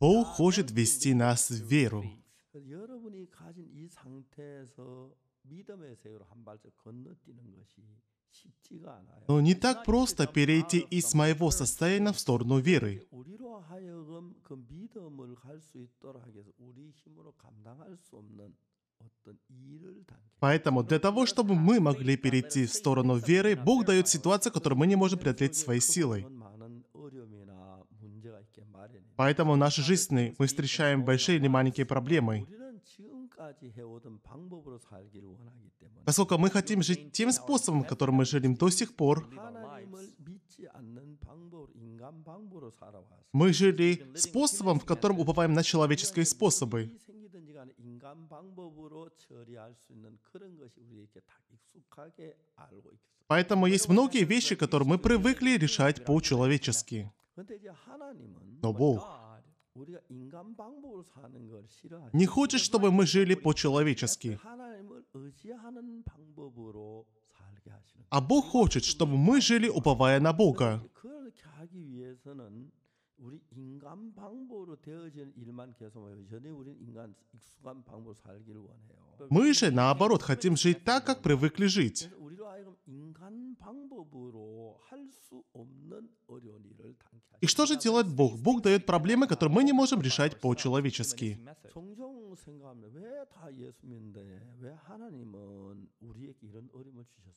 Бог хочет вести нас в веру. Но не так просто перейти из моего состояния в сторону веры. Поэтому для того, чтобы мы могли перейти в сторону веры, Бог дает ситуацию, которую мы не можем преодолеть своей силой. Поэтому в нашей жизни мы встречаем большие или маленькие проблемы. Поскольку мы хотим жить тем способом, которым мы жили до сих пор, мы жили способом, в котором уповаем на человеческие способы. Поэтому есть многие вещи, которые мы привыкли решать по-человечески. Но Бог не хочет, чтобы мы жили по-человечески. А Бог хочет, чтобы мы жили, уповая на Бога. 우리 인간 Мы же, наоборот, хотим жить так, как привыкли жить. И что же делает Бог? Бог дает проблемы, которые мы не можем решать по-человечески.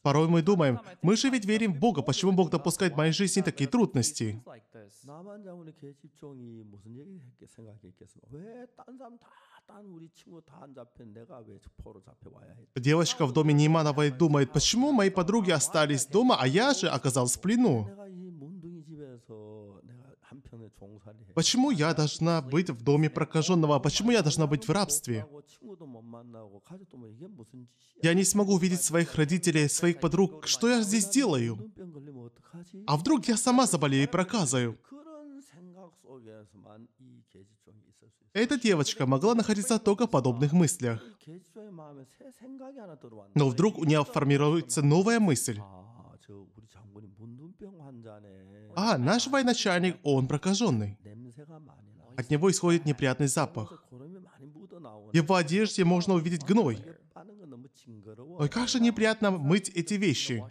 Порой мы думаем, мы же ведь верим в Бога, почему Бог допускает в моей жизни такие трудности? 계집종이 무슨 얘기 했겠 생각했겠습니까? 왜딴 사람 다딴 우리 친구 다 잡혀 내가 왜 포로 잡혀 와야 해? Девочка в доме Неймановой думает, почему мои подруги остались дома, а я же оказался в плену. Почему я должна быть в доме прокаженного? Почему я должна быть в рабстве? Я не смогу увидеть своих родителей, своих подруг. Что я здесь делаю? А вдруг я сама заболею и проказаю? Эта девочка могла находиться только в подобных мыслях. Но вдруг у нее формируется новая мысль. А, наш военачальник, он прокаженный. От него исходит неприятный запах. Его одежде можно увидеть гной. Ой, как же неприятно мыть эти вещи.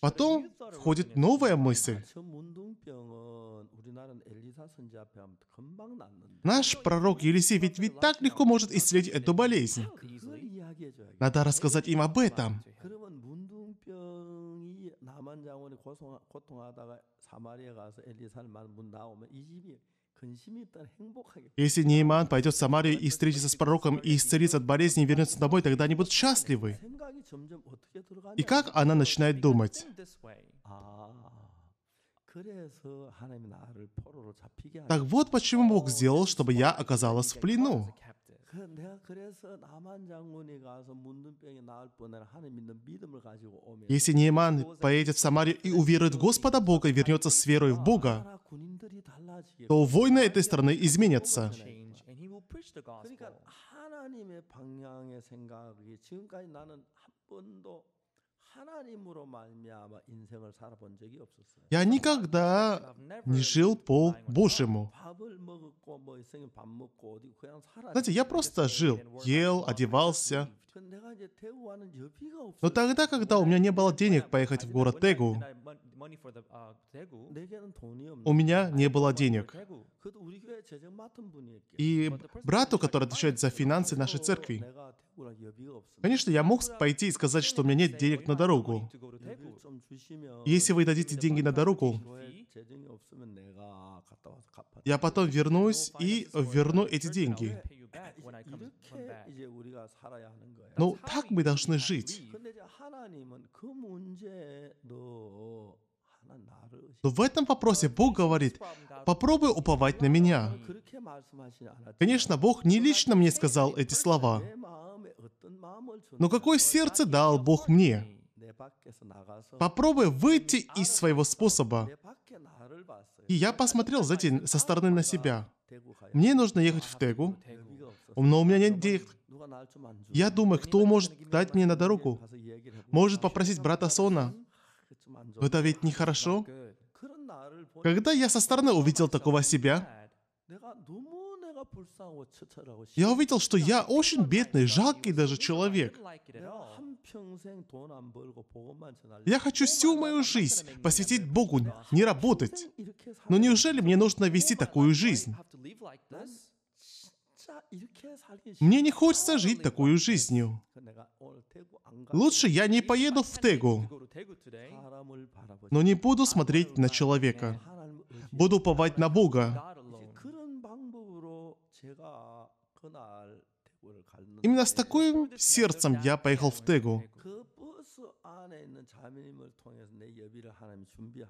Потом входит новая мысль. Наш пророк Елисей ведь, ведь так легко может исцелить эту болезнь. Надо рассказать им об этом. Если Нейман пойдет в Самарию и встретится с пророком и исцелится от болезни и вернется домой, тогда они будут счастливы. И как она начинает думать? Так вот почему Бог сделал, чтобы я оказалась в плену. Если Неман поедет в Самарию и уверует в Господа Бога и вернется с верой в Бога, то войны этой страны изменятся. 그러니까 하나님의 방향의 생각이 지금까지 나는 한 번도 я никогда не жил по Божьему. Знаете, я просто жил, ел, одевался. Но тогда, когда у меня не было денег поехать в город Тегу, у меня не было денег. И брату, который отвечает за финансы нашей церкви, конечно, я мог пойти и сказать, что у меня нет денег на дорогу. Если вы дадите деньги на дорогу, я потом вернусь и верну эти деньги. Ну, так мы должны жить. Но в этом вопросе Бог говорит, попробуй уповать на меня. Конечно, Бог не лично мне сказал эти слова, но какое сердце дал Бог мне? Попробуй выйти из своего способа. И я посмотрел за затем со стороны на себя. Мне нужно ехать в Тегу, но у меня нет денег. Я думаю, кто может дать мне на дорогу? Может попросить брата Сона? Это ведь нехорошо. Когда я со стороны увидел такого себя, я увидел, что я очень бедный, жалкий даже человек. Я хочу всю мою жизнь посвятить Богу, не работать. Но неужели мне нужно вести такую жизнь? Мне не хочется жить такую жизнью. Лучше я не поеду в Тегу, но не буду смотреть на человека. Буду уповать на Бога, Именно с таким сердцем я поехал в Тегу.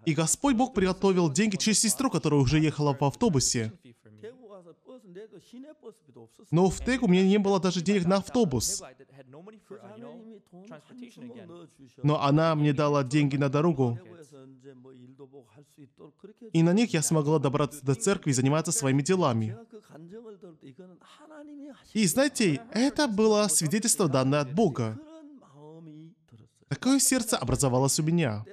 И Господь Бог приготовил деньги через сестру, которая уже ехала в автобусе. Но в Тегу у меня не было даже денег на автобус. Но она мне дала деньги на дорогу. И на них я смогла добраться до церкви и заниматься своими делами. И знаете, это было свидетельство данное от Бога. Такое сердце образовалось у меня.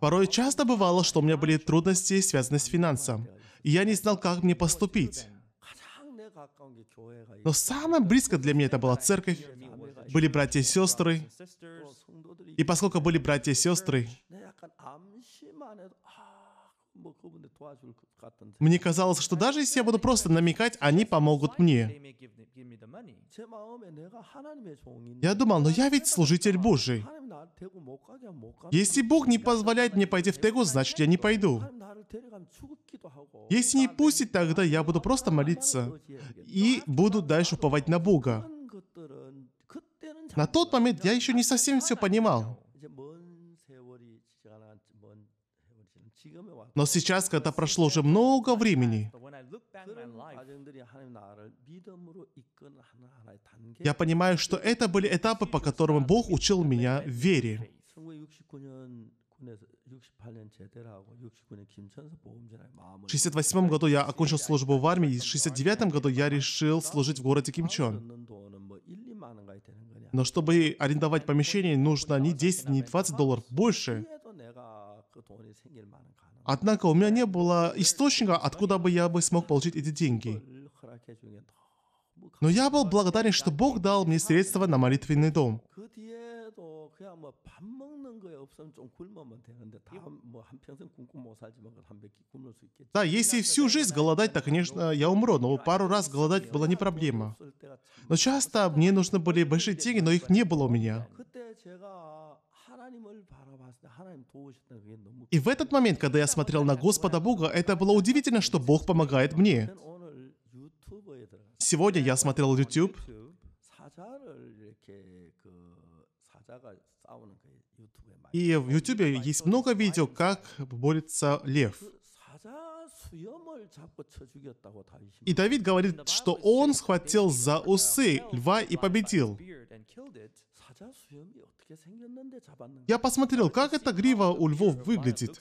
Порой часто бывало, что у меня были трудности, связанные с финансом. И я не знал, как мне поступить. Но самое близко для меня это была церковь, были братья и сестры. И поскольку были братья и сестры, мне казалось, что даже если я буду просто намекать, они помогут мне. Я думал, но я ведь служитель Божий. Если Бог не позволяет мне пойти в Тегу, значит я не пойду. Если не пустит, тогда я буду просто молиться и буду дальше уповать на Бога. На тот момент я еще не совсем все понимал. Но сейчас, когда прошло уже много времени, я понимаю, что это были этапы, по которым Бог учил меня вере. В 68 году я окончил службу в армии, и в 69 году я решил служить в городе Кимчон. Но чтобы арендовать помещение, нужно не 10, не 20 долларов, больше. Однако у меня не было источника, откуда бы я бы смог получить эти деньги. Но я был благодарен, что Бог дал мне средства на молитвенный дом. Да, если всю жизнь голодать, то, конечно, я умру, но пару раз голодать было не проблема. Но часто мне нужны были большие деньги, но их не было у меня. И в этот момент, когда я смотрел на Господа Бога, это было удивительно, что Бог помогает мне. Сегодня я смотрел YouTube. И в YouTube есть много видео, как борется лев. И Давид говорит, что он схватил за усы льва и победил. Я посмотрел, как эта грива у львов выглядит.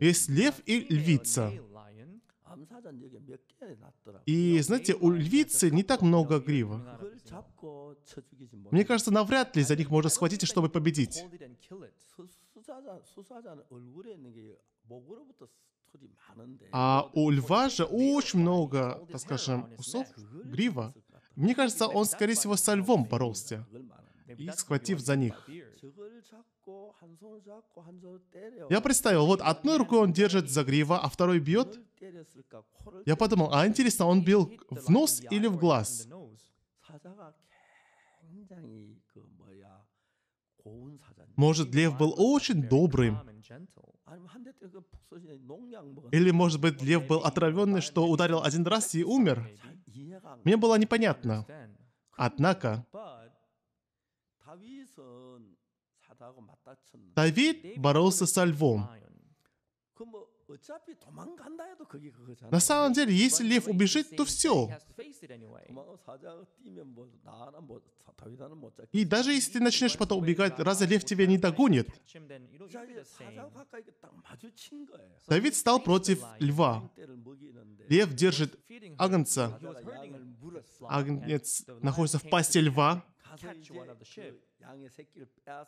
Есть лев и львица. И знаете, у львицы не так много грива. Мне кажется, навряд ли за них можно схватить, чтобы победить. А у льва же очень много, так скажем, усов, грива. Мне кажется, он, скорее всего, со львом боролся, и схватив за них. Я представил, вот одной рукой он держит за грива, а второй бьет. Я подумал, а интересно, он бил в нос или в глаз? Может, лев был очень добрым. Или, может быть, лев был отравленный, что ударил один раз и умер. Мне было непонятно. Однако, Давид боролся со львом. На самом деле, если лев убежит, то все. И даже если ты начнешь потом убегать, разве лев тебя не догонит? Давид стал против льва. Лев держит агнца. Агнец находится в пасти льва.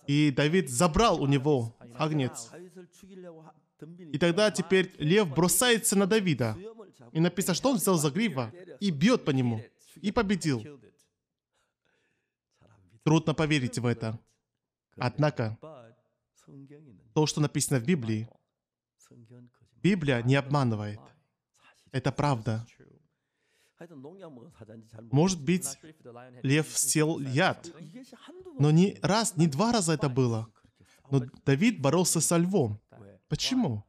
И Давид забрал у него агнец. И тогда теперь лев бросается на Давида. И написано, что он взял за грива и бьет по нему. И победил. Трудно поверить в это. Однако, то, что написано в Библии, Библия не обманывает. Это правда. Может быть, лев сел яд, но не раз, не два раза это было. Но Давид боролся со львом. Почему?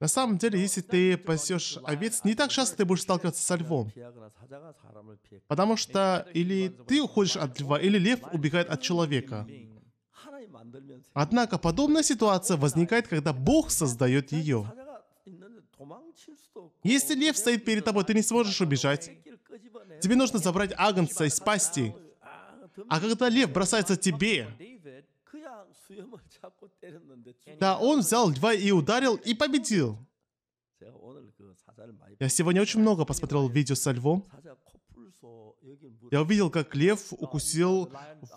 На самом деле, если ты пасешь овец, не так часто ты будешь сталкиваться со львом. Потому что или ты уходишь от льва, или лев убегает от человека. Однако подобная ситуация возникает, когда Бог создает ее. Если лев стоит перед тобой, ты не сможешь убежать. Тебе нужно забрать агнца из пасти. А когда лев бросается тебе, да, он взял льва и ударил, и победил. Я сегодня очень много посмотрел видео со львом. Я увидел, как лев укусил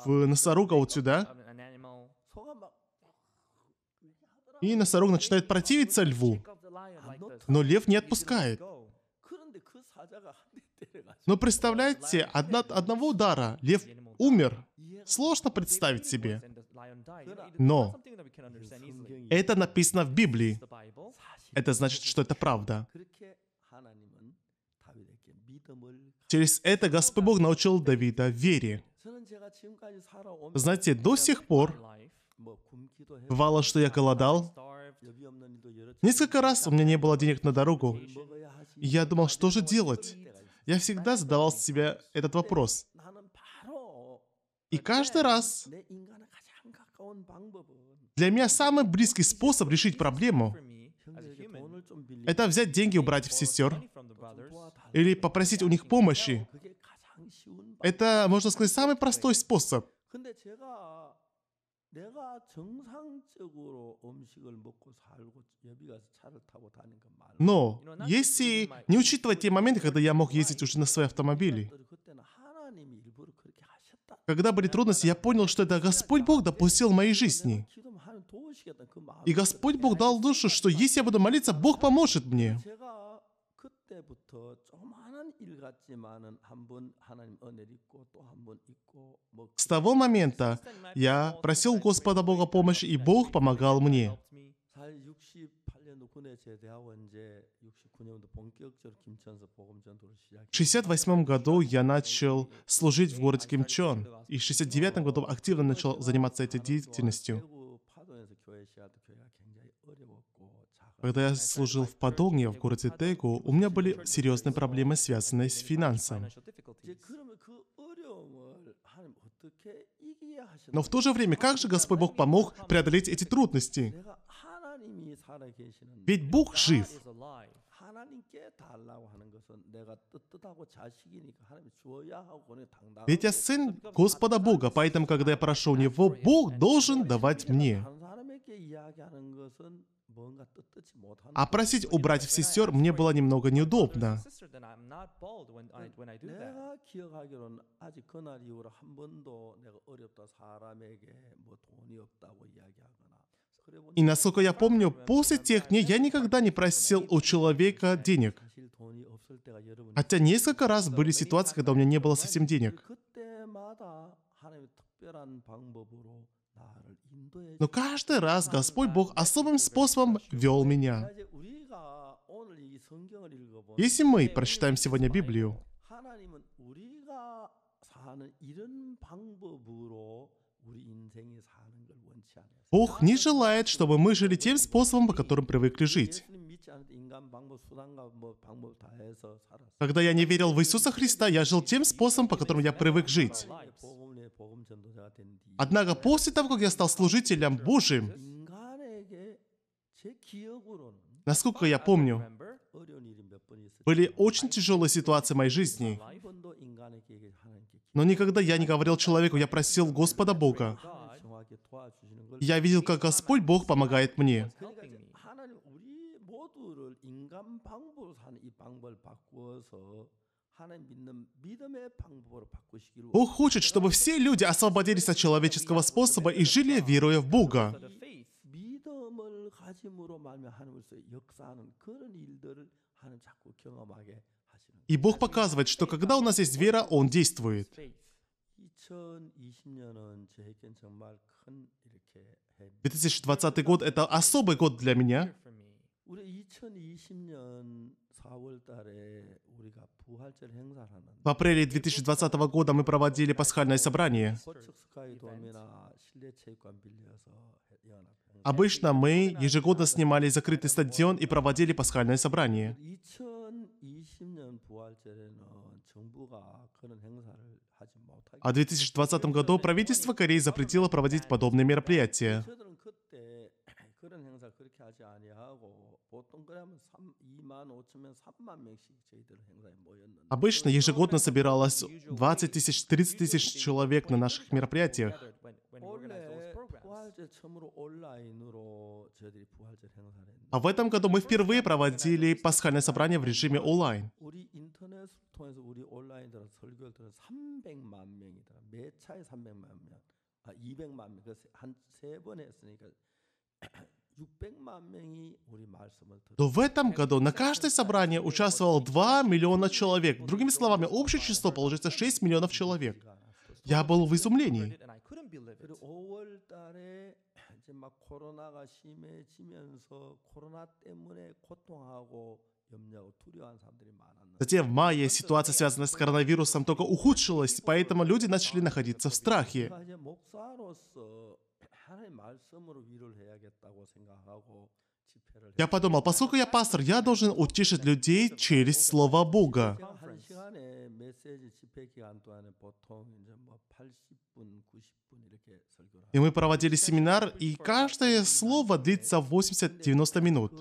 в носорога вот сюда. И носорог начинает противиться льву. Но лев не отпускает. Но представляете, одна, одного удара лев умер, сложно представить себе. Но это написано в Библии. Это значит, что это правда. Через это Господь Бог научил Давида вере. Знаете, до сих пор бывало, что я голодал. Несколько раз у меня не было денег на дорогу. Я думал, что же делать? Я всегда задавал себе этот вопрос. И каждый раз для меня самый близкий способ решить проблему – это взять деньги у братьев-сестер или попросить у них помощи. Это, можно сказать, самый простой способ. Но если не учитывать те моменты, когда я мог ездить уже на свои автомобили, когда были трудности, я понял, что это Господь Бог допустил в моей жизни. И Господь Бог дал душу, что если я буду молиться, Бог поможет мне. С того момента я просил Господа Бога помощи, и Бог помогал мне. В 1968 году я начал служить в городе Кимчон, и в 1969 году активно начал заниматься этой деятельностью. Когда я служил в Подолге, в городе Тегу, у меня были серьезные проблемы, связанные с финансом. Но в то же время, как же Господь Бог помог преодолеть эти трудности? Ведь Бог жив. Ведь я сын Господа Бога, поэтому, когда я прошу у Него, Бог должен давать мне. А просить убрать братьев сестер мне было немного неудобно. И насколько я помню, после тех дней я никогда не просил у человека денег. Хотя несколько раз были ситуации, когда у меня не было совсем денег. Но каждый раз Господь Бог особым способом вел меня. Если мы прочитаем сегодня Библию, Бог не желает, чтобы мы жили тем способом, по которым привыкли жить. Когда я не верил в Иисуса Христа, я жил тем способом, по которому я привык жить. Однако после того, как я стал служителем Божьим, насколько я помню, были очень тяжелые ситуации в моей жизни. Но никогда я не говорил человеку, я просил Господа Бога, я видел, как Господь Бог помогает мне. Бог хочет, чтобы все люди освободились от человеческого способа и жили, веруя в Бога. И Бог показывает, что когда у нас есть вера, Он действует. 2020 2020 год — это особый год для меня. В апреле 2020 года мы проводили пасхальное собрание. Обычно мы ежегодно снимали закрытый стадион и проводили пасхальное собрание. А в 2020 году правительство Кореи запретило проводить подобные мероприятия. Обычно ежегодно собиралось 20 тысяч, 30 тысяч человек на наших мероприятиях. А в этом году мы впервые проводили пасхальное собрание в режиме онлайн. 통해서 우리 온라인 들어 설교를 들은 300만 명이더라. 몇 차에 300만 명. 아, 200만 명. 그래서 한세 했으니까 То в этом году на каждое собрание участвовало 2 миллиона человек. Другими словами, общее число получается 6 миллионов человек. Я был в изумлении. Затем в мае ситуация, связанная с коронавирусом, только ухудшилась, поэтому люди начали находиться в страхе. Э, я подумал, поскольку я пастор, я должен утешить людей через Слово Бога. И мы проводили семинар, и каждое слово длится 80-90 минут.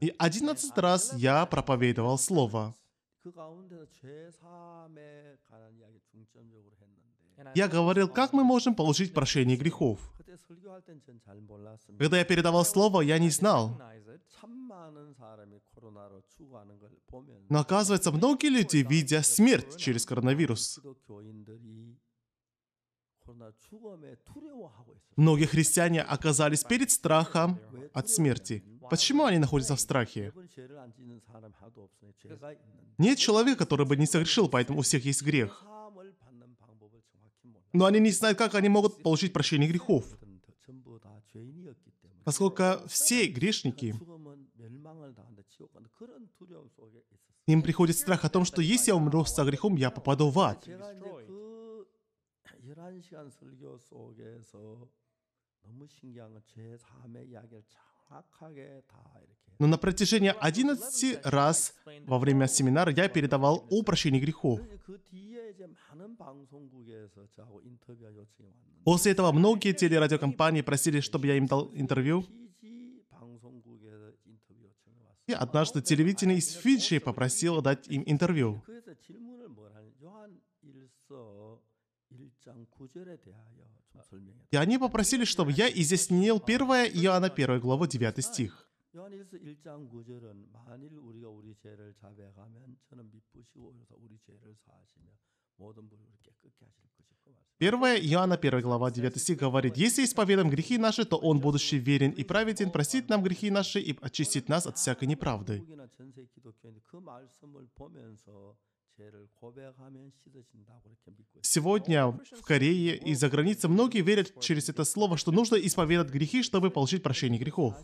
И одиннадцать раз я проповедовал Слово. Я говорил, как мы можем получить прощение грехов. Когда я передавал слово, я не знал. Но оказывается, многие люди, видя смерть через коронавирус, Многие христиане оказались перед страхом от смерти. Почему они находятся в страхе? Нет человека, который бы не согрешил, поэтому у всех есть грех. Но они не знают, как они могут получить прощение грехов. Поскольку все грешники, им приходит страх о том, что если я умру со грехом, я попаду в ад. 시간 설교 속에서 Но на протяжении 11 раз во время семинара я передавал о прощении грехов. После этого многие телерадиокомпании просили, чтобы я им дал интервью. И однажды телевидение из Фиджи попросило дать им интервью. И они попросили, чтобы я изъяснил 1 Иоанна 1 глава 9 стих. Первое Иоанна 1 глава 9 стих говорит, «Если исповедуем грехи наши, то Он, будучи верен и праведен, простит нам грехи наши и очистит нас от всякой неправды». Сегодня в Корее и за границей многие верят через это слово, что нужно исповедать грехи, чтобы получить прощение грехов.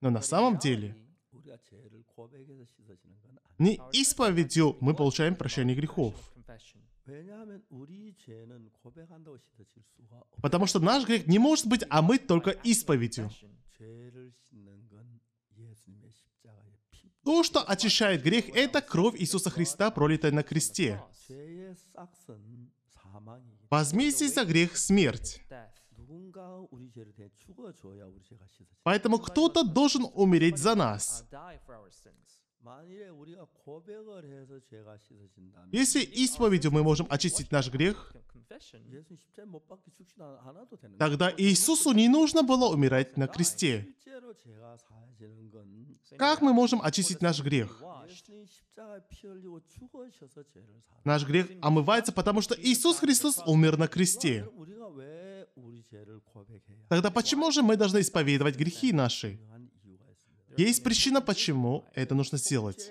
Но на самом деле, не исповедью мы получаем прощение грехов. Потому что наш грех не может быть омыт а только исповедью. То, что очищает грех, это кровь Иисуса Христа, пролитая на кресте. Возмездие за грех — смерть. Поэтому кто-то должен умереть за нас. Если исповедью мы можем очистить наш грех, тогда Иисусу не нужно было умирать на кресте. Как мы можем очистить наш грех? Наш грех омывается, потому что Иисус Христос умер на кресте. Тогда почему же мы должны исповедовать грехи наши? Есть причина, почему это нужно сделать.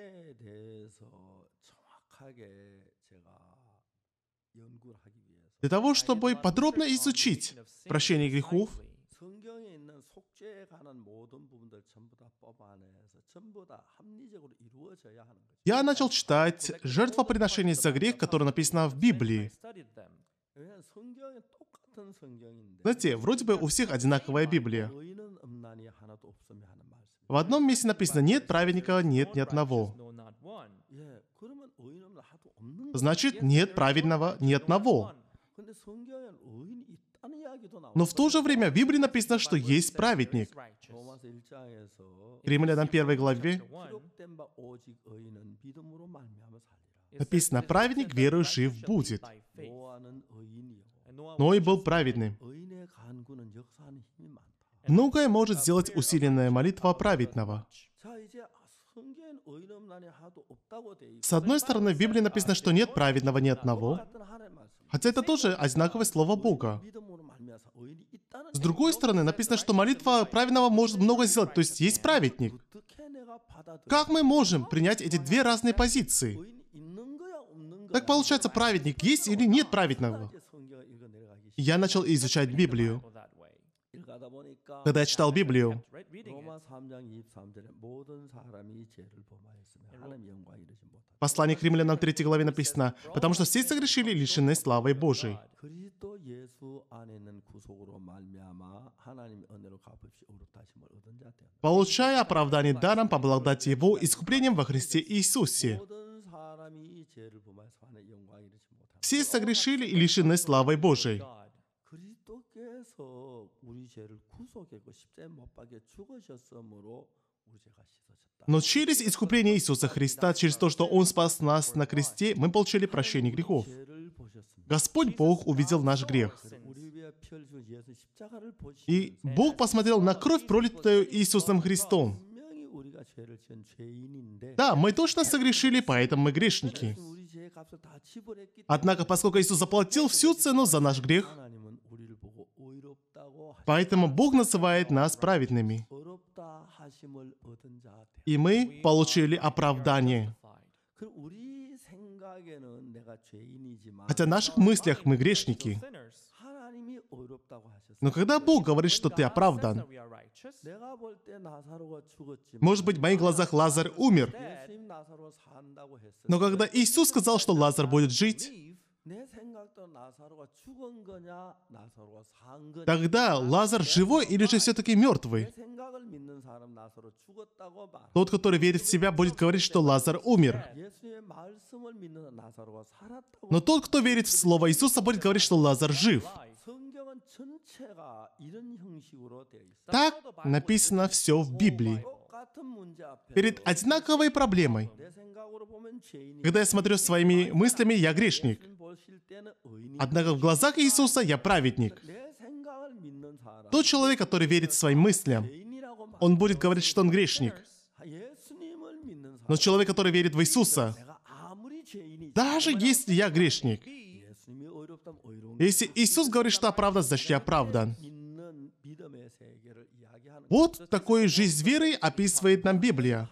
Для того, чтобы подробно изучить прощение грехов, я начал читать жертвоприношение за грех, которое написано в Библии. Знаете, вроде бы у всех одинаковая Библия. В одном месте написано «нет праведника, нет ни одного». Значит, нет праведного ни одного. Но в то же время в Библии написано, что есть праведник. Римлянам 1 главе написано, праведник верою жив будет. Но и был праведным. Многое может сделать усиленная молитва праведного. С одной стороны, в Библии написано, что нет праведного ни одного, хотя это тоже одинаковое слово Бога. С другой стороны, написано, что молитва праведного может много сделать, то есть есть праведник. Как мы можем принять эти две разные позиции? Так получается, праведник есть или нет праведного? Я начал изучать Библию. Когда я читал Библию, послание к римлянам 3 главе написано, «Потому что все согрешили лишены славы Божией». Получая оправдание даром по Его искуплением во Христе Иисусе, все согрешили и лишены славы Божией. Но через искупление Иисуса Христа, через то, что Он спас нас на кресте, мы получили прощение грехов. Господь Бог увидел наш грех. И Бог посмотрел на кровь, пролитую Иисусом Христом. Да, мы точно согрешили, поэтому мы грешники. Однако, поскольку Иисус заплатил всю цену за наш грех, Поэтому Бог называет нас праведными. И мы получили оправдание. Хотя в наших мыслях мы грешники. Но когда Бог говорит, что ты оправдан, может быть, в моих глазах Лазарь умер. Но когда Иисус сказал, что Лазарь будет жить, Тогда Лазар живой или же все-таки мертвый? Тот, который верит в себя, будет говорить, что Лазар умер. Но тот, кто верит в Слово Иисуса, будет говорить, что Лазар жив. Так написано все в Библии перед одинаковой проблемой. Когда я смотрю своими мыслями, я грешник. Однако в глазах Иисуса я праведник. Тот человек, который верит своим мыслям, он будет говорить, что он грешник. Но человек, который верит в Иисуса, даже если я грешник, если Иисус говорит, что оправдан, значит я оправдан. Вот такой жизнь веры описывает нам Библия.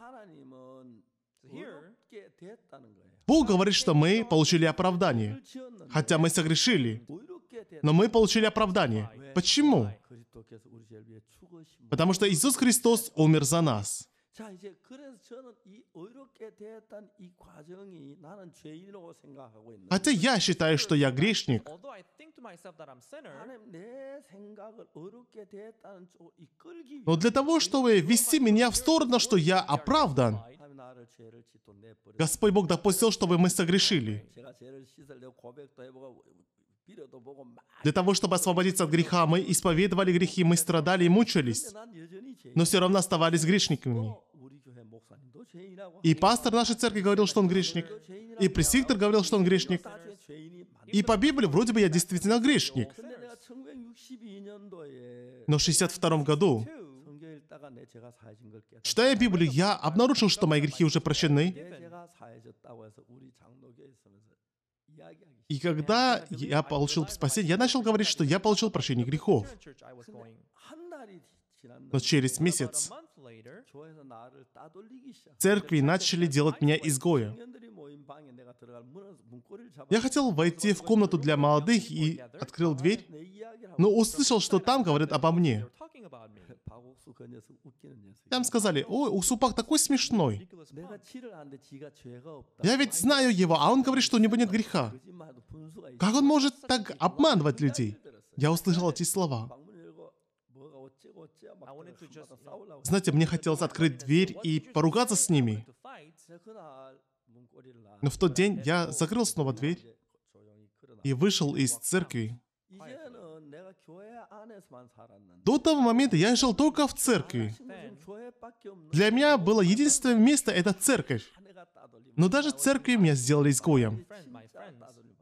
Бог говорит, что мы получили оправдание, хотя мы согрешили, но мы получили оправдание. Почему? Потому что Иисус Христос умер за нас. 자, 이제 그래서 저는 이 의롭게 되었다는 이 과정이 나는 죄인이라고 생각하고 있는. Хотя а я считаю, что я грешник. Но для того, чтобы вести меня в сторону, что я оправдан, Господь Бог допустил, чтобы мы согрешили. Для того, чтобы освободиться от греха, мы исповедовали грехи, мы страдали и мучились, но все равно оставались грешниками. И пастор нашей церкви говорил, что он грешник. И пресиктор говорил, что он грешник. И по Библии вроде бы я действительно грешник. Но в 62 году, читая Библию, я обнаружил, что мои грехи уже прощены. И когда я получил спасение, я начал говорить, что я получил прощение грехов. Но через а месяц церкви начали делать меня изгоем. Я хотел войти в комнату для молодых и открыл дверь, но услышал, что там говорят обо мне. Там сказали, ой, Усупак такой смешной. Я ведь знаю его, а он говорит, что у него нет греха. Как он может так обманывать людей? Я услышал эти слова. Знаете, мне хотелось открыть дверь и поругаться с ними. Но в тот день я закрыл снова дверь и вышел из церкви. До того момента я жил только в церкви. Для меня было единственное место — это церковь. Но даже церкви меня сделали изгоем.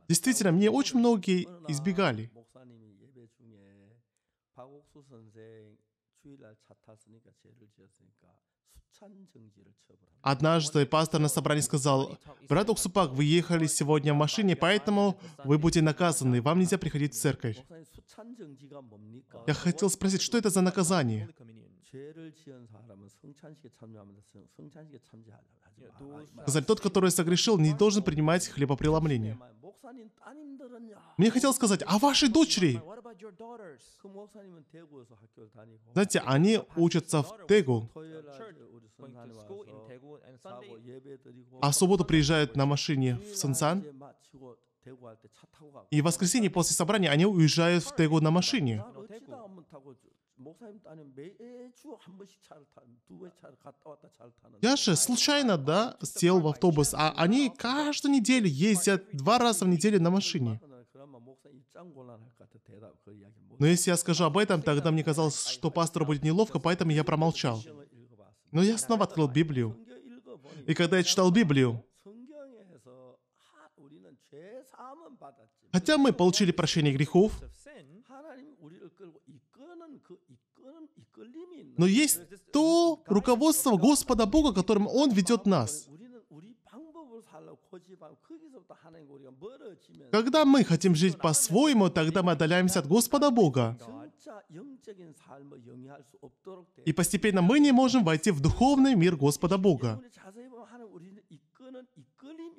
Действительно, мне очень многие избегали. Однажды пастор на собрании сказал, «Брат Уксупак, вы ехали сегодня в машине, поэтому вы будете наказаны, вам нельзя приходить в церковь». Я хотел спросить, что это за наказание? Сказать, тот, который согрешил, не должен принимать хлебопреломление. Мне хотел сказать, а ваши дочери? Знаете, они учатся в Тегу, а в субботу приезжают на машине в Сансан, и в воскресенье после собрания они уезжают в Тегу на машине. 목사님도 아니면 매주 한 번씩 차를 타두번 차를 갔다 왔다 차를 타는 Я же случайно, да, сел в автобус, а они каждую неделю ездят два раза в неделю на машине. Но если я скажу об этом, тогда мне казалось, что пастору будет неловко, поэтому я промолчал. Но я снова открыл Библию. И когда я читал Библию, хотя мы получили прощение грехов, Но есть то руководство Господа Бога, которым Он ведет нас. Когда мы хотим жить по-своему, тогда мы отдаляемся от Господа Бога. И постепенно мы не можем войти в духовный мир Господа Бога.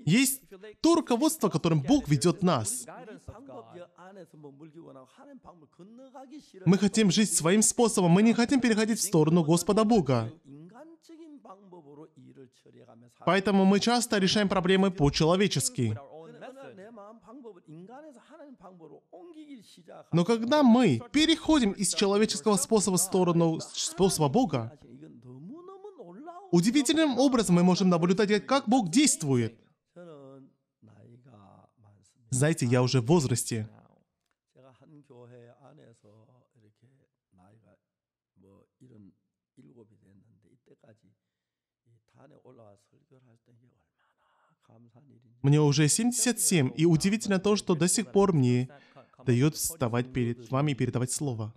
Есть то руководство, которым Бог ведет нас. Мы хотим жить своим способом, мы не хотим переходить в сторону Господа Бога. Поэтому мы часто решаем проблемы по-человечески. Но когда мы переходим из человеческого способа в сторону способа Бога, удивительным образом мы можем наблюдать, как Бог действует. Знаете, я уже в возрасте. Мне уже 77, и удивительно то, что до сих пор мне дает вставать перед вами и передавать слово.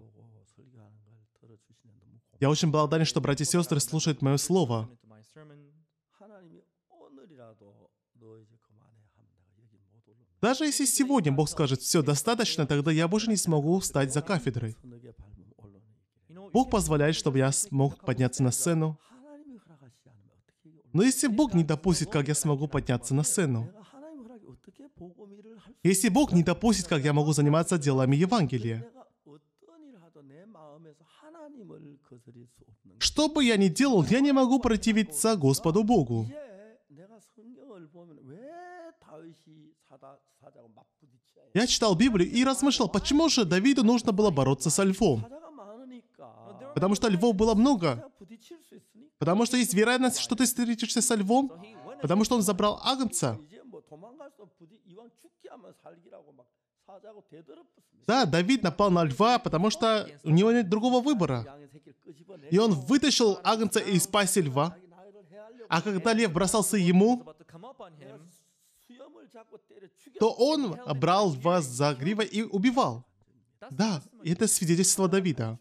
Я очень благодарен, что братья и сестры слушают мое слово. Даже если сегодня Бог скажет, все достаточно, тогда я больше не смогу встать за кафедрой. Бог позволяет, чтобы я смог подняться на сцену. Но если Бог не допустит, как я смогу подняться на сцену, если Бог не допустит, как я могу заниматься делами Евангелия, что бы я ни делал, я не могу противиться Господу Богу. Я читал Библию и размышлял, почему же Давиду нужно было бороться со львом. Потому что львов было много. Потому что есть вероятность, что ты встретишься со львом. Потому что он забрал агнца. Да, Давид напал на льва, потому что у него нет другого выбора. И он вытащил агнца из пасти льва. А когда лев бросался ему, то он брал вас за гриву ну, и убивал. Да, это свидетельство Давида.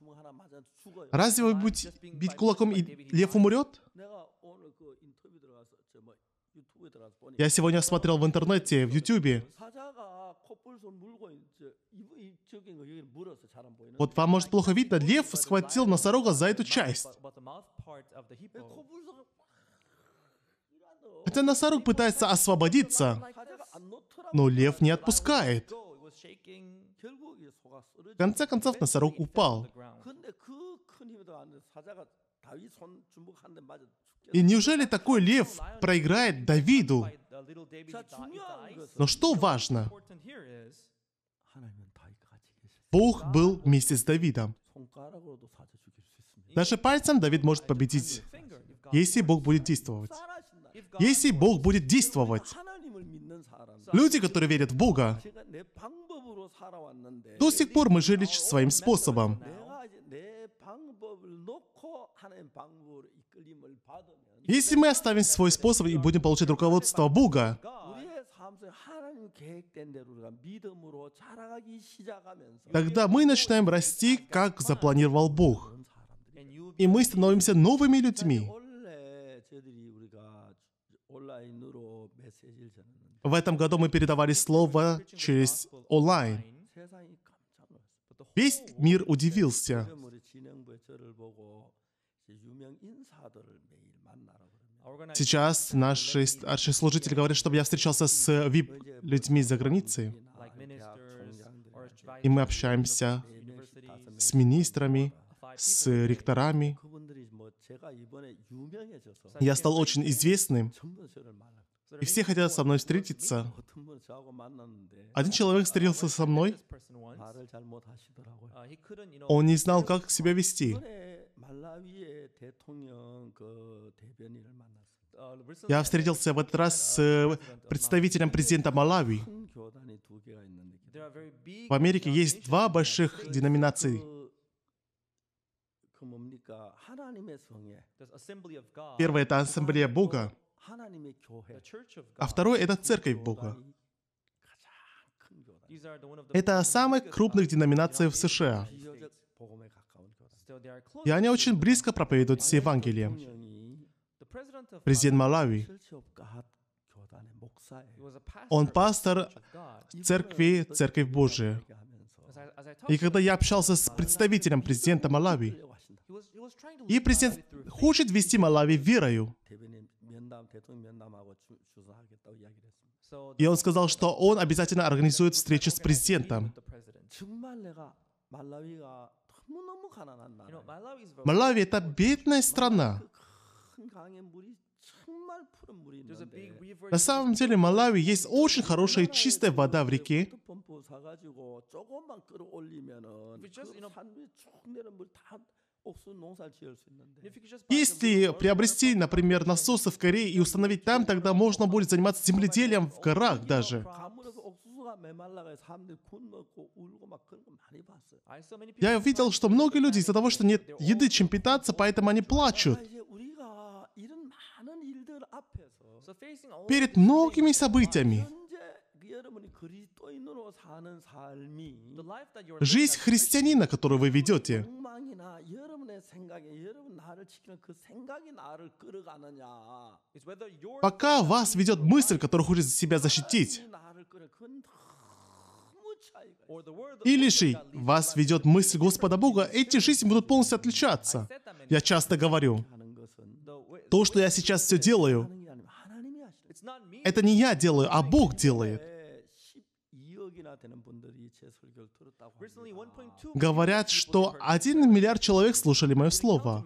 Разве вы будете бить кулаком, и лев умрет? Э, Я сегодня смотрел в интернете, в ютюбе. А, вот вам может плохо видно, лев схватил носорога за эту часть. Хотя носорог пытается освободиться но лев не отпускает. В конце концов, носорог упал. И неужели такой лев проиграет Давиду? Но что важно? Бог был вместе с Давидом. Даже пальцем Давид может победить, если Бог будет действовать. Если Бог будет действовать. Люди, которые верят в Бога, до сих пор мы жили своим способом. Если мы оставим свой способ и будем получать руководство Бога, тогда мы начинаем расти, как запланировал Бог. И мы становимся новыми людьми. В этом году мы передавали слово через онлайн. Весь мир удивился. Сейчас наш наши служители говорит, чтобы я встречался с VIP-людьми за границей. И мы общаемся с министрами, с ректорами. Я стал очень известным. И все хотят со мной встретиться. Один человек встретился со мной. Он не знал, как себя вести. Я встретился в этот раз с э, представителем президента Малави. В Америке есть два больших деноминации Первое – это ассамблея Бога. А второе — это церковь Бога. Это самая крупных деноминация в США. И они очень близко проповедуют с Евангелием. Президент Малави, он пастор церкви, церкви Божия. И когда я общался с представителем президента Малави, и президент хочет вести Малави верою. И он сказал, что он обязательно организует встречу с президентом. Малави — это бедная страна. На самом деле в Малави есть очень хорошая чистая вода в реке. Если приобрести, например, насосы в Корее и установить там, тогда можно будет заниматься земледелием в горах даже. Я видел, что многие люди из-за того, что нет еды, чем питаться, поэтому они плачут. Перед многими событиями, Жизнь христианина, которую вы ведете, пока вас ведет мысль, которая хочет себя защитить, или же вас ведет мысль Господа Бога, эти жизни будут полностью отличаться. Я часто говорю, то, что я сейчас все делаю, это не я делаю, а Бог делает. А. Говорят, что 1 миллиард человек слушали мое слово.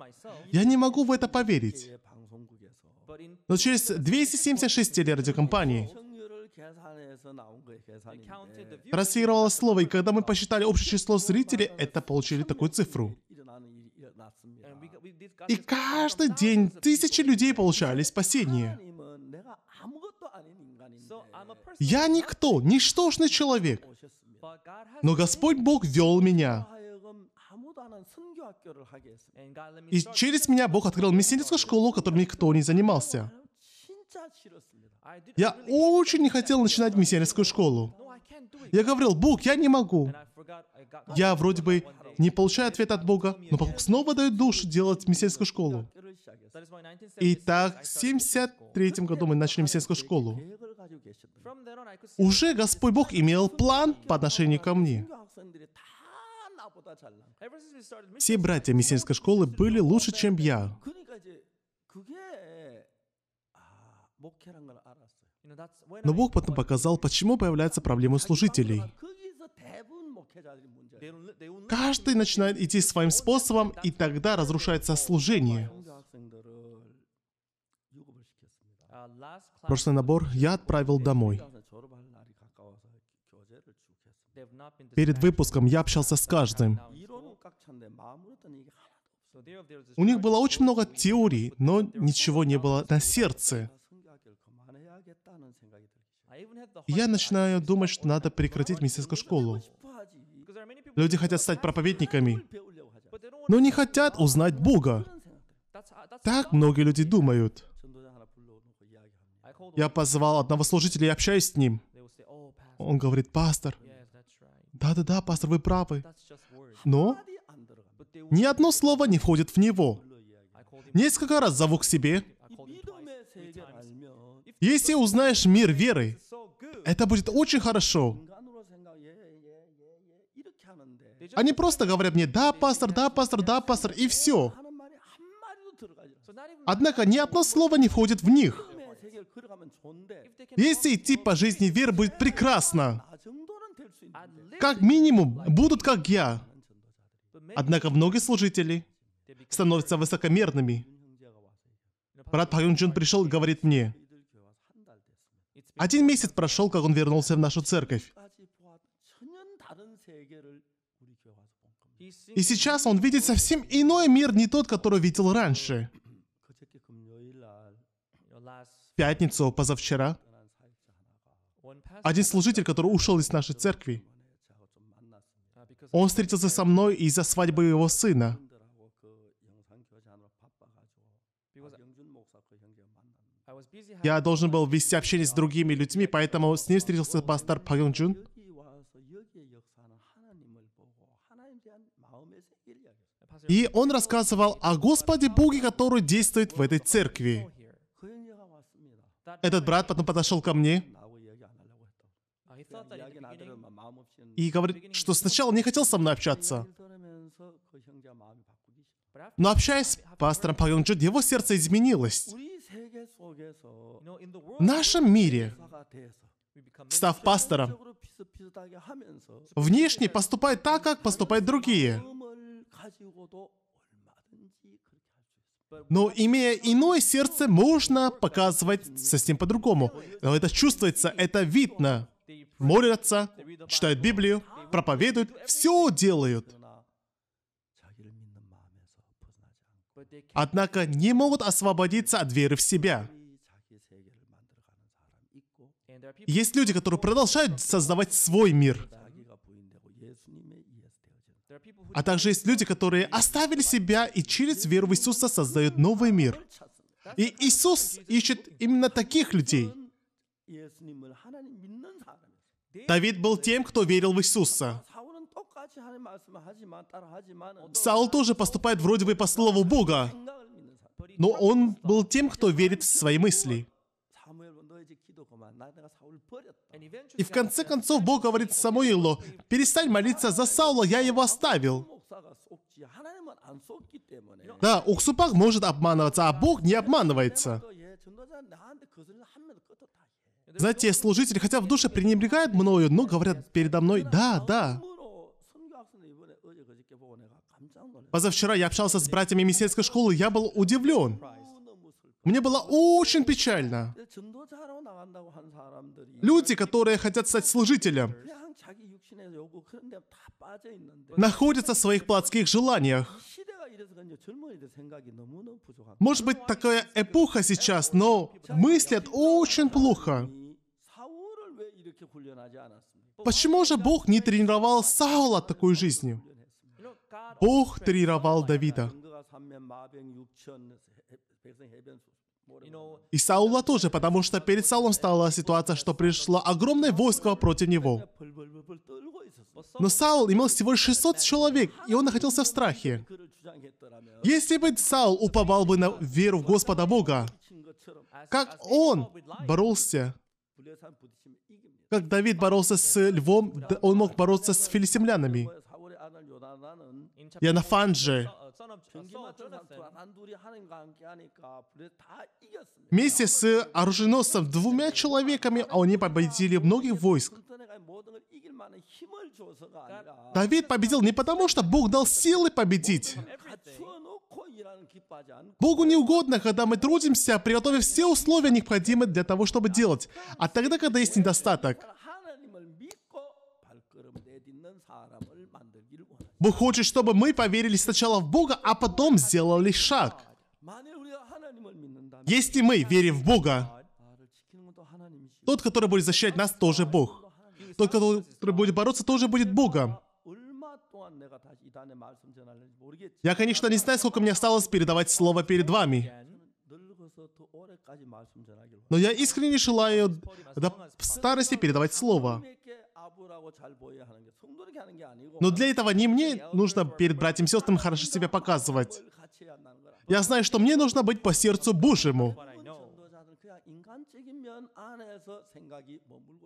Я не могу в это поверить. Но через 276 телерадиокомпаний трассировало слово, и когда мы посчитали общее число зрителей, это получили такую цифру. И каждый день тысячи людей получали спасение. Я никто, ничтожный человек. Но Господь Бог вел меня. И через меня Бог открыл миссионерскую школу, которой никто не занимался. Я очень не хотел начинать миссионерскую школу. Я говорил, Бог, я не могу. Я вроде бы не получаю ответ от Бога, но Бог снова дает душу делать миссионерскую школу. И так, в 1973 году мы начали миссионерскую школу. Уже Господь Бог имел план по отношению ко мне. Все братья миссионерской школы были лучше, чем я. Но Бог потом показал, почему появляются проблемы служителей. Каждый начинает идти своим способом, и тогда разрушается служение. Прошлый набор я отправил домой. Перед выпуском я общался с каждым. У них было очень много теорий, но ничего не было на сердце. Я начинаю думать, что надо прекратить миссийскую школу. Люди хотят стать проповедниками, но не хотят узнать Бога. Так многие люди думают. Я позвал одного служителя и общаюсь с ним. Oh, Он говорит, пастор, да-да-да, пастор, вы правы. Но ни одно слово не входит в него. Несколько раз зову к себе. Если узнаешь мир веры, это будет очень хорошо. Они просто говорят мне, да, пастор, да, пастор, да, пастор, и все. Однако ни одно слово не входит в них. Если идти по жизни веры, будет прекрасно. Как минимум, будут как я. Однако многие служители становятся высокомерными. Брат Пак Юнджин пришел и говорит мне, один месяц прошел, как он вернулся в нашу церковь. И сейчас он видит совсем иной мир, не тот, который видел раньше пятницу позавчера, один служитель, который ушел из нашей церкви, он встретился со мной из-за свадьбы его сына. Я должен был вести общение с другими людьми, поэтому с ним встретился пастор Пагон Джун. И он рассказывал о Господе Боге, который действует в этой церкви. Этот брат потом подошел ко мне и говорит, что сначала не хотел со мной общаться. Но общаясь с пастором Пак Йонджу, его сердце изменилось. В нашем мире, став пастором, внешне поступает так, как поступают другие. Но имея иное сердце, можно показывать со с по-другому. Но это чувствуется, это видно. Молятся, читают Библию, проповедуют, все делают. Однако не могут освободиться от веры в себя. Есть люди, которые продолжают создавать свой мир. А также есть люди, которые оставили себя и через веру в Иисуса создают новый мир. И Иисус ищет именно таких людей. Давид был тем, кто верил в Иисуса. Саул тоже поступает вроде бы по слову Бога, но он был тем, кто верит в свои мысли. И в конце концов Бог говорит Самуилу, перестань молиться за Саула, я его оставил. Да, Уксупах может обманываться, а Бог не обманывается. Знаете, служители, хотя в душе пренебрегают мною, но говорят передо мной, да, да. Позавчера я общался с братьями мессианской школы, я был удивлен. Мне было очень печально. Люди, которые хотят стать служителем, находятся в своих плотских желаниях. Может быть, такая эпоха сейчас, но мыслят очень плохо. Почему же Бог не тренировал Саула такой жизнью? Бог тренировал Давида. И Саула тоже, потому что перед Саулом стала ситуация, что пришло огромное войско против него. Но Саул имел всего 600 человек, и он находился в страхе. Если бы Саул уповал бы на веру в Господа Бога, как он боролся, как Давид боролся с львом, он мог бороться с филистимлянами. 야나판 же вместе с оруженосцем двумя человеками а они победили многих войск. Давид победил не потому, что Бог дал силы победить. Богу не угодно, когда мы трудимся, приготовив все условия, необходимые для того, чтобы делать. А тогда, когда есть недостаток, Бог хочет, чтобы мы поверили сначала в Бога, а потом сделали шаг. Если мы верим в Бога, тот, который будет защищать нас, тоже Бог. Тот, который будет бороться, тоже будет Богом. Я, конечно, не знаю, сколько мне осталось передавать слово перед вами. Но я искренне желаю до старости передавать слово. Но для этого не мне нужно перед братьям и сестрам хорошо себя показывать. Я знаю, что мне нужно быть по сердцу Божьему.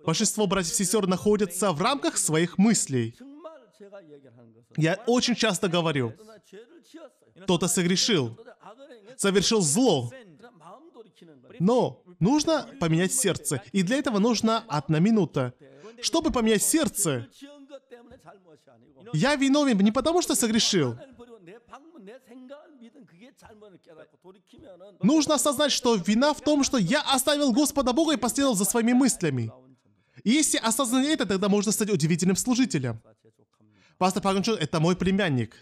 Большинство братьев и сестер находятся в рамках своих мыслей. Я очень часто говорю, кто-то согрешил, совершил зло, но нужно поменять сердце, и для этого нужна одна минута чтобы поменять сердце. Я виновен не потому, что согрешил. Нужно осознать, что вина в том, что я оставил Господа Бога и последовал за своими мыслями. И если осознать это, тогда можно стать удивительным служителем. Пастор Паганчон — это мой племянник.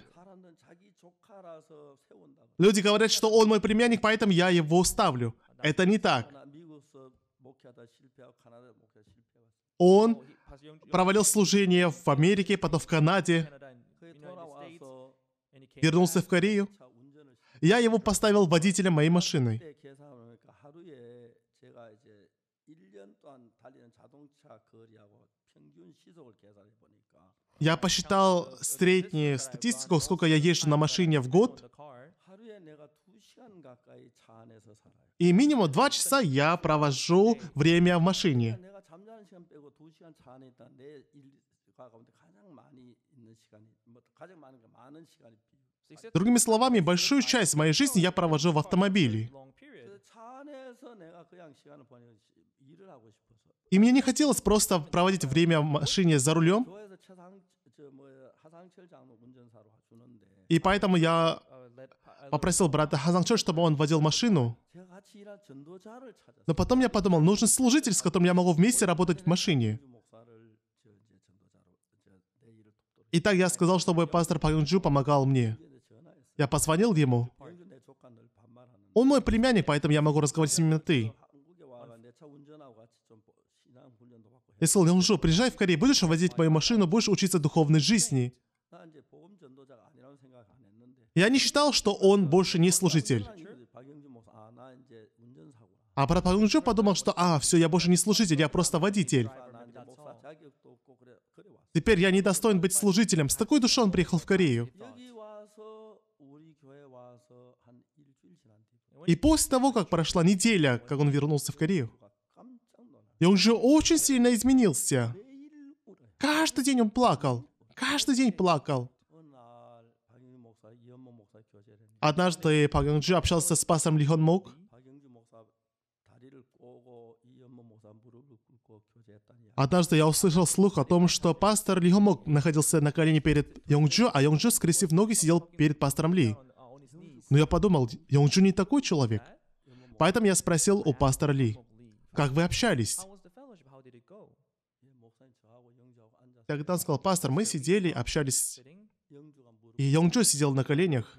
Люди говорят, что он мой племянник, поэтому я его ставлю. Это не так. Он провалил служение в Америке, потом в Канаде, вернулся в Корею. Я его поставил водителем моей машины. Я посчитал среднюю статистику, сколько я езжу на машине в год. И минимум два часа я провожу время в машине. 시간 차 안에 있다 내 일과 가운데 가장 많이 있는 시간이 뭐 가장 많은 게 많은 시간이 비유. Другими словами, большую часть моей жизни я провожу в автомобиле. И мне не хотелось просто проводить время в машине за рулем. И поэтому я попросил брата Хазангчо, чтобы он водил машину. Но потом я подумал, нужен служитель, с которым я могу вместе работать в машине. Итак, я сказал, чтобы пастор Пагнджу помогал мне. Я позвонил ему. Он мой племянник, поэтому я могу разговаривать с ним на «ты». Я сказал, Леонжу, приезжай в Корею, будешь водить мою машину, будешь учиться духовной жизни. Я не считал, что он больше не служитель. А брат Пагнджу подумал, что «А, все, я больше не служитель, я просто водитель». Теперь я не достоин быть служителем. С такой душой он приехал в Корею. И после того, как прошла неделя, как он вернулся в Корею, и он же очень сильно изменился. Каждый день он плакал. Каждый день плакал. Однажды Пак Йонджи общался с пастором Ли Хон Мок, А однажды я услышал слух о том, что пастор Ли Хомок находился на колени перед Йонджу, а Йонджу, скрестив ноги, сидел перед пастором Ли. Но я подумал, Йонджу не такой человек. Поэтому я спросил у пастора Ли, как вы общались? Тогда он сказал, пастор, мы сидели, общались, и Йонджу сидел на коленях.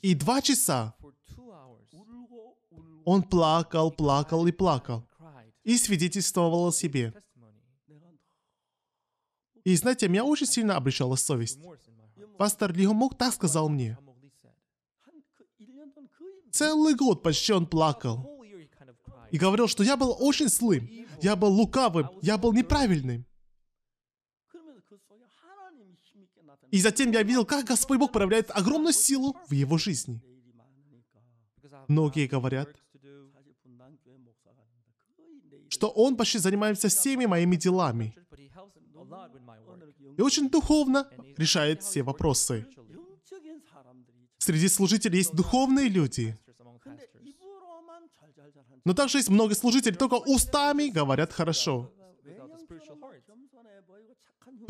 И два часа он плакал, плакал и плакал и свидетельствовал о себе. И знаете, меня очень сильно обречала совесть. Пастор Ли Хомок так сказал мне. Целый год почти он плакал. И говорил, что я был очень слым, я был лукавым, я был неправильным. И затем я видел, как Господь Бог проявляет огромную силу в его жизни. Многие говорят, что Он почти занимается всеми моими делами. И очень духовно решает все вопросы. Среди служителей есть духовные люди. Но также есть много служителей, только устами говорят хорошо.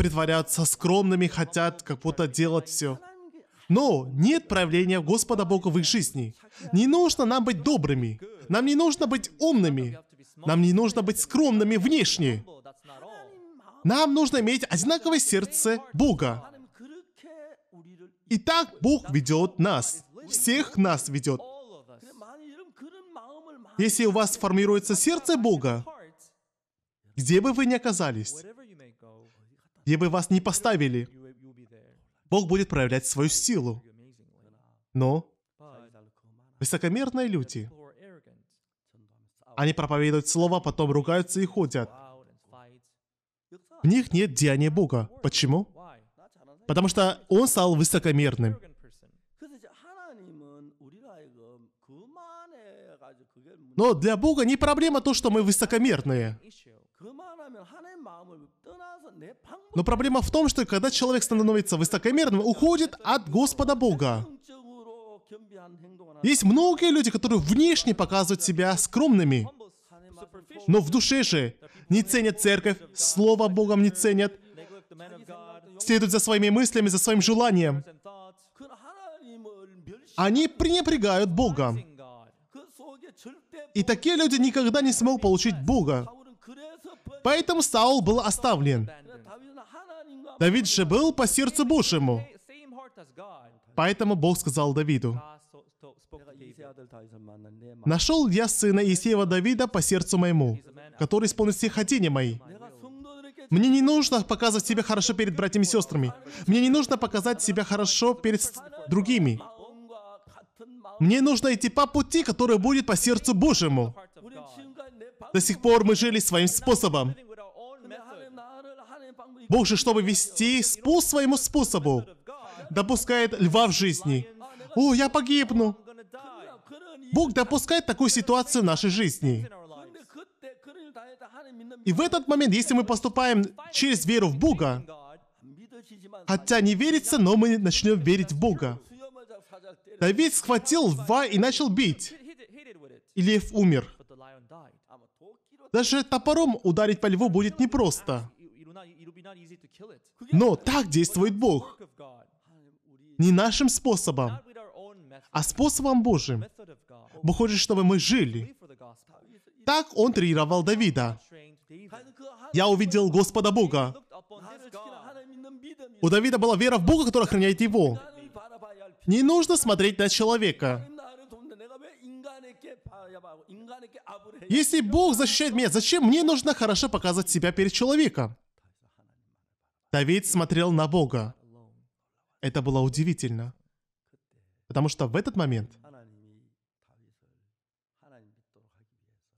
притворяются скромными, хотят как будто делать все. Но нет проявления Господа Бога в их жизни. Не нужно нам быть добрыми. Нам не нужно быть умными. Нам не нужно быть скромными внешне. Нам нужно иметь одинаковое сердце Бога. И так Бог ведет нас. Всех нас ведет. Если у вас формируется сердце Бога, где бы вы ни оказались, где бы вас ни поставили, Бог будет проявлять свою силу. Но высокомерные люди они проповедуют слова, потом ругаются и ходят. В них нет деяния Бога. Почему? Потому что он стал высокомерным. Но для Бога не проблема то, что мы высокомерные. Но проблема в том, что когда человек становится высокомерным, уходит от Господа Бога. Есть многие люди, которые внешне показывают себя скромными, но в душе же не ценят церковь, Слово Богом не ценят, следуют за своими мыслями, за своим желанием. Они пренебрегают Бога. И такие люди никогда не смогут получить Бога. Поэтому Саул был оставлен. Давид же был по сердцу Божьему. Поэтому Бог сказал Давиду, «Нашел я сына Исеева Давида по сердцу моему, который исполнит все хотения мои». Мне не нужно показывать себя хорошо перед братьями и сестрами. Мне не нужно показать себя хорошо перед другими. Мне нужно идти по пути, который будет по сердцу Божьему. До сих пор мы жили своим способом. Бог же, чтобы вести по своему способу, допускает льва в жизни. О, я погибну. Бог допускает такую ситуацию в нашей жизни. И в этот момент, если мы поступаем через веру в Бога, хотя не верится, но мы начнем верить в Бога. Давид схватил льва и начал бить. И лев умер. Даже топором ударить по льву будет непросто. Но так действует Бог. Не нашим способом, а способом Божьим. Бог хочет, чтобы мы жили. Так он тренировал Давида. Я увидел Господа Бога. У Давида была вера в Бога, который охраняет его. Не нужно смотреть на человека. Если Бог защищает меня, зачем мне нужно хорошо показать себя перед человеком? Давид смотрел на Бога. Это было удивительно. Потому что в этот момент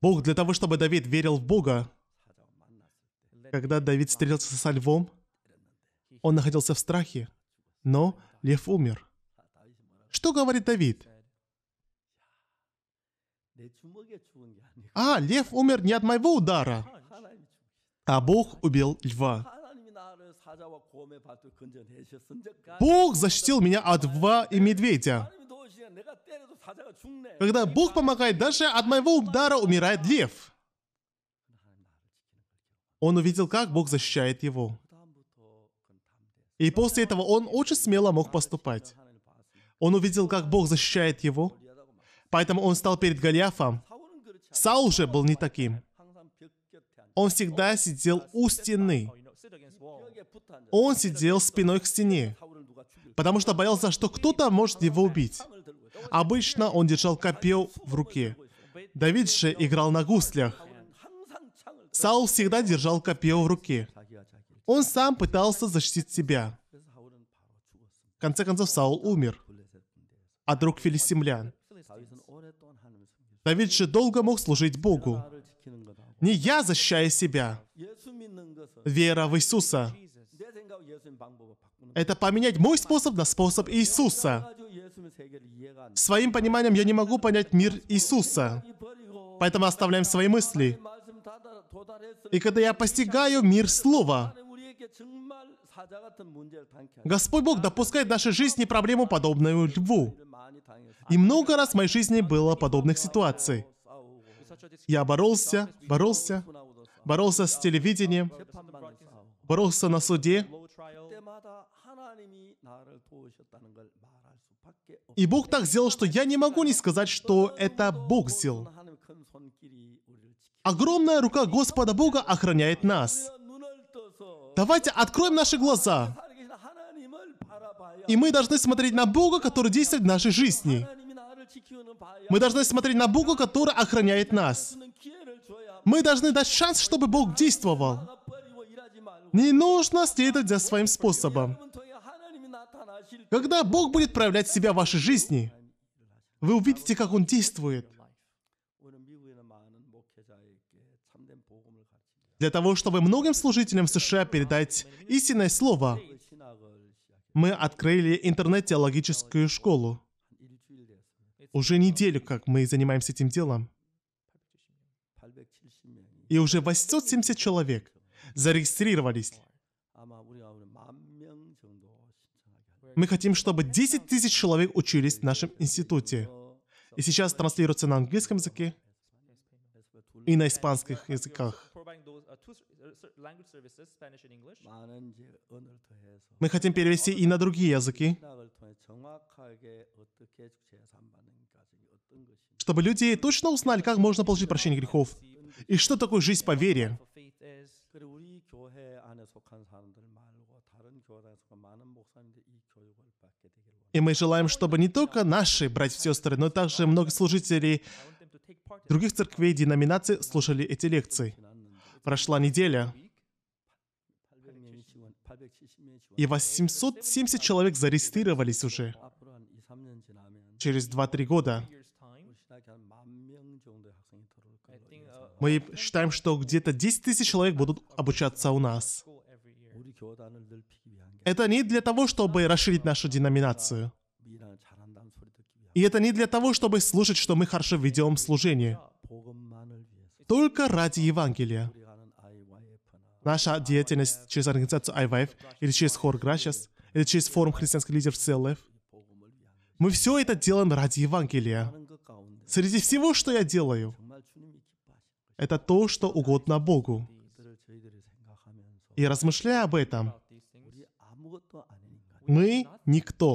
Бог для того, чтобы Давид верил в Бога, когда Давид встретился со львом, он находился в страхе, но лев умер. Что говорит Давид? А, лев умер не от моего удара, а Бог убил льва. Бог защитил меня от льва и медведя. Когда Бог помогает, даже от моего удара умирает лев. Он увидел, как Бог защищает его. И после этого он очень смело мог поступать. Он увидел, как Бог защищает его, поэтому он стал перед Голиафом. Саул же был не таким. Он всегда сидел у стены. Он сидел спиной к стене, потому что боялся, что кто-то может его убить. Обычно он держал копье в руке. Давид же играл на гуслях. Саул всегда держал копье в руке. Он сам пытался защитить себя. В конце концов, Саул умер, а друг филистимлян. Давид же долго мог служить Богу. Не я защищаю себя, Вера в Иисуса. Это поменять мой способ на способ Иисуса. Своим пониманием я не могу понять мир Иисуса. Поэтому оставляем свои мысли. И когда я постигаю мир Слова, Господь Бог допускает в нашей жизни проблему, подобную льву. И много раз в моей жизни было подобных ситуаций. Я боролся, боролся, боролся с телевидением, боролся на суде. И Бог так сделал, что я не могу не сказать, что это Бог сделал. Огромная рука Господа Бога охраняет нас. Давайте откроем наши глаза. И мы должны смотреть на Бога, который действует в нашей жизни. Мы должны смотреть на Бога, который охраняет нас. Мы должны дать шанс, чтобы Бог действовал. Не нужно следовать за своим способом. Когда Бог будет проявлять себя в вашей жизни, вы увидите, как Он действует. Для того, чтобы многим служителям в США передать истинное слово, мы открыли интернет-теологическую школу. Уже неделю, как мы занимаемся этим делом. И уже 870 человек зарегистрировались. Мы хотим, чтобы 10 тысяч человек учились в нашем институте. И сейчас транслируется на английском языке и на испанских языках. Uh, uh, мы хотим перевести и на другие языки, чтобы люди точно узнали, как можно получить прощение грехов и что такое жизнь по вере. И мы желаем, чтобы не только наши братья и сестры, но также много служителей других церквей, и деноминаций слушали эти лекции прошла неделя, и 870 человек зарегистрировались уже. Через 2-3 года мы считаем, что где-то 10 тысяч человек будут обучаться у нас. Это не для того, чтобы расширить нашу деноминацию. И это не для того, чтобы слушать, что мы хорошо ведем служение. Только ради Евангелия наша деятельность через организацию IVF или через хор Грачес, или через форум христианских лидеров CLF. Мы все это делаем ради Евангелия. Среди всего, что я делаю, это то, что угодно Богу. И размышляя об этом, мы никто.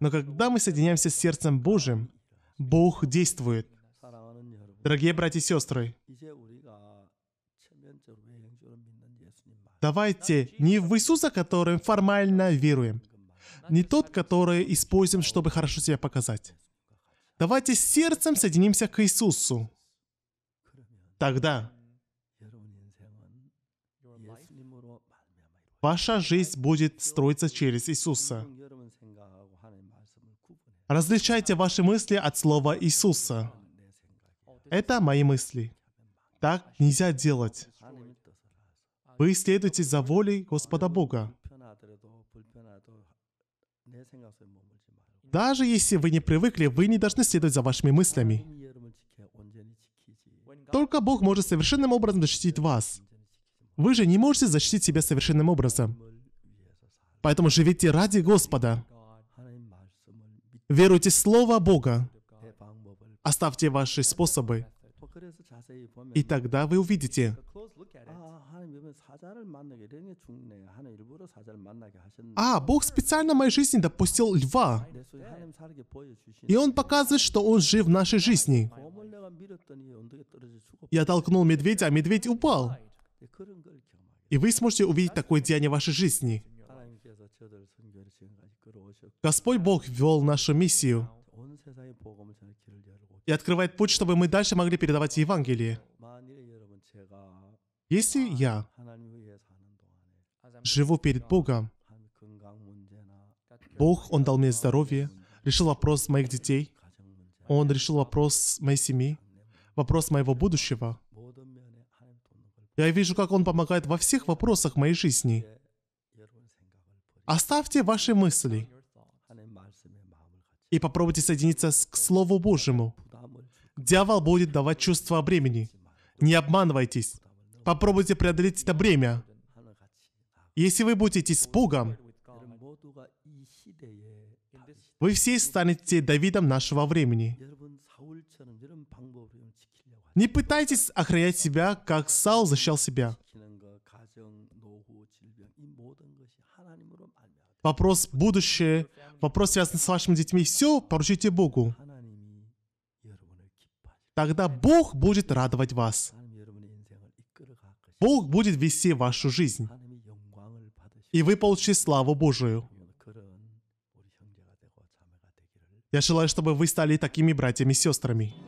Но когда мы соединяемся с сердцем Божьим, Бог действует. Дорогие братья и сестры, Давайте не в Иисуса, которым формально веруем, не тот, который используем, чтобы хорошо себя показать. Давайте сердцем соединимся к Иисусу. Тогда ваша жизнь будет строиться через Иисуса. Различайте ваши мысли от слова Иисуса. Это мои мысли. Так нельзя делать. Вы следуете за волей Господа Бога. Даже если вы не привыкли, вы не должны следовать за вашими мыслями. Только Бог может совершенным образом защитить вас. Вы же не можете защитить себя совершенным образом. Поэтому живите ради Господа. Веруйте в Слово Бога. Оставьте ваши способы. И тогда вы увидите, а, Бог специально в моей жизни допустил льва. И он показывает, что он жив в нашей жизни. Я толкнул медведя, а медведь упал. И вы сможете увидеть такое деяние в вашей жизни. Господь Бог вел нашу миссию и открывает путь, чтобы мы дальше могли передавать Евангелие. Если я а живу перед Богом, Бог, Он дал мне здоровье, решил вопрос моих детей, Он решил вопрос моей семьи, вопрос моего будущего. Я вижу, как Он помогает во всех вопросах моей жизни. Оставьте ваши мысли и попробуйте соединиться с, к Слову Божьему. Дьявол будет давать чувство времени. Не обманывайтесь. Попробуйте преодолеть это бремя. Если вы будете испугом, вы все станете Давидом нашего времени. Не пытайтесь охранять себя, как Саул защищал себя. Вопрос будущее, вопрос связан с вашими детьми, все поручите Богу. Тогда Бог будет радовать вас. Бог будет вести вашу жизнь. И вы получите славу Божию. Я желаю, чтобы вы стали такими братьями и сестрами.